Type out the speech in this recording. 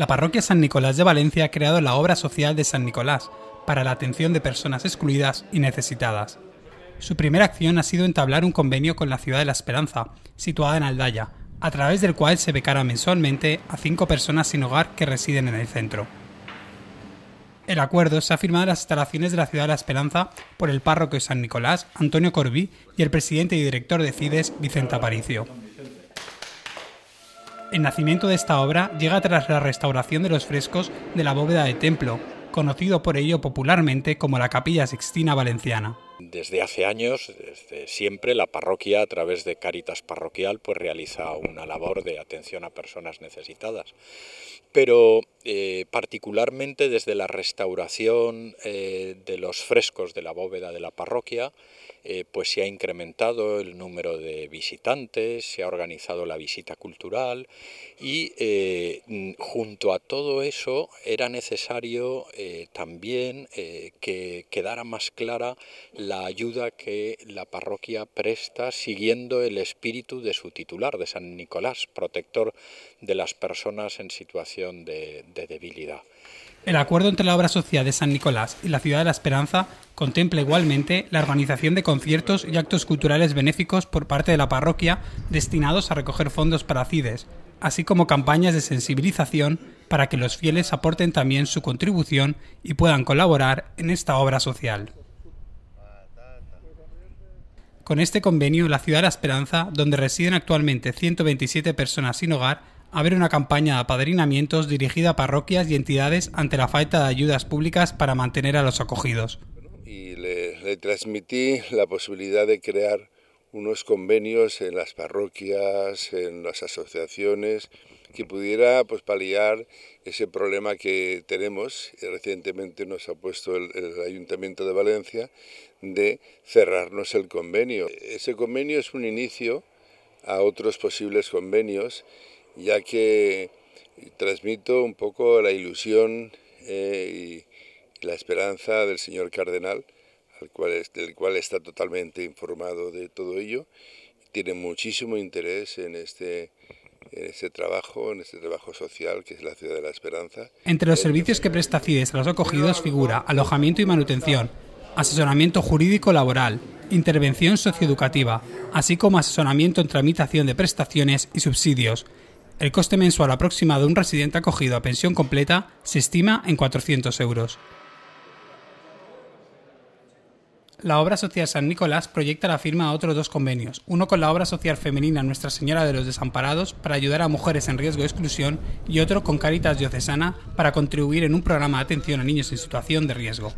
la parroquia San Nicolás de Valencia ha creado la obra social de San Nicolás para la atención de personas excluidas y necesitadas. Su primera acción ha sido entablar un convenio con la ciudad de La Esperanza, situada en Aldaya, a través del cual se becará mensualmente a cinco personas sin hogar que residen en el centro. El acuerdo se ha firmado en las instalaciones de la ciudad de La Esperanza por el párroco de San Nicolás, Antonio Corbí, y el presidente y director de CIDES, Vicente Aparicio. El nacimiento de esta obra llega tras la restauración de los frescos de la bóveda de templo, conocido por ello popularmente como la Capilla Sixtina Valenciana. Desde hace años, siempre, la parroquia a través de Caritas Parroquial pues realiza una labor de atención a personas necesitadas. Pero eh, particularmente desde la restauración eh, de los frescos de la bóveda de la parroquia, eh, pues se ha incrementado el número de visitantes, se ha organizado la visita cultural y junto a todo eso era necesario también que quedara más clara la la ayuda que la parroquia presta siguiendo el espíritu de su titular, de San Nicolás, protector de las personas en situación de, debilidad. El acuerdo entre la obra social de San Nicolás y la Ciudad de la Esperanza contempla igualmente la organización de conciertos y actos culturales benéficos por parte de la parroquia destinados a recoger fondos para CIDES, así como campañas de sensibilización para que los fieles aporten también su contribución y puedan colaborar en esta obra social. Con este convenio, la ciudad de La Esperanza, donde residen actualmente 127 personas sin hogar, abre una campaña de apadrinamientos dirigida a parroquias y entidades ante la falta de ayudas públicas para mantener a los acogidos. Y le, le transmití la posibilidad de crear unos convenios en las parroquias, en las asociaciones, que pudiera pues, paliar ese problema que tenemos, eh, recientemente nos ha puesto el, Ayuntamiento de Valencia, de cerrarnos el convenio. E-, ese convenio es un inicio a otros posibles convenios, ya que transmito un poco la ilusión eh, y la esperanza del señor Cardenal, al cual del cual está totalmente informado de todo ello, tiene muchísimo interés en este en ese trabajo, en trabajo social que es la Ciudad de la Esperanza. Entre los eh, servicios que presta CIDES a los acogidos figura alojamiento y manutención, asesoramiento jurídico laboral, intervención socioeducativa, así como asesoramiento en tramitación de prestaciones y subsidios. El coste mensual aproximado de un residente acogido a pensión completa se estima en 400 euros la Obra Social San Nicolás proyecta la firma a otros dos convenios, uno con la Obra Social Femenina Nuestra Señora de los Desamparados para ayudar a mujeres en riesgo de exclusión y otro con Caritas Diocesana para contribuir en un programa de atención a niños en situación de riesgo.